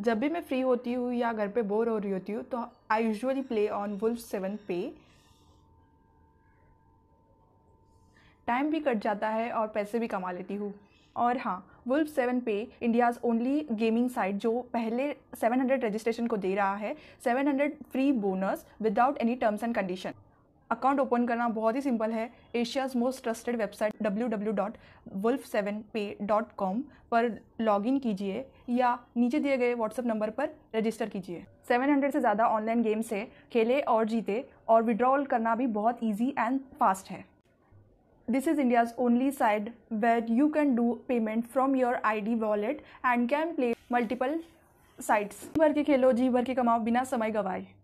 जब भी मैं फ्री होती हूँ या घर पे बोर हो रही होती हूँ तो I usually play on Wolf seven पे टाइम भी कट जाता है और पैसे भी कमा लेती हूँ और हाँ वुल्फ सेवन पे इंडियाज़ ओनली गेमिंग साइट जो पहले 700 रजिस्ट्रेशन को दे रहा है 700 free bonus without any terms and condition account open करना बहुत ही सिंपल है Asia's most trusted website W पर लॉगिन कीजिए या नीचे दिए गए व्हाट्सएप नंबर पर रजिस्टर कीजिए 700 से ज़्यादा ऑनलाइन गेम्स से खेले और जीते और विड्रॉल करना भी बहुत ईजी एंड फास्ट है this is India's only site where you can do payment from your I D and and play multiple sites जी भर के खेलो जी भर के कमाओ बिना समय गवाए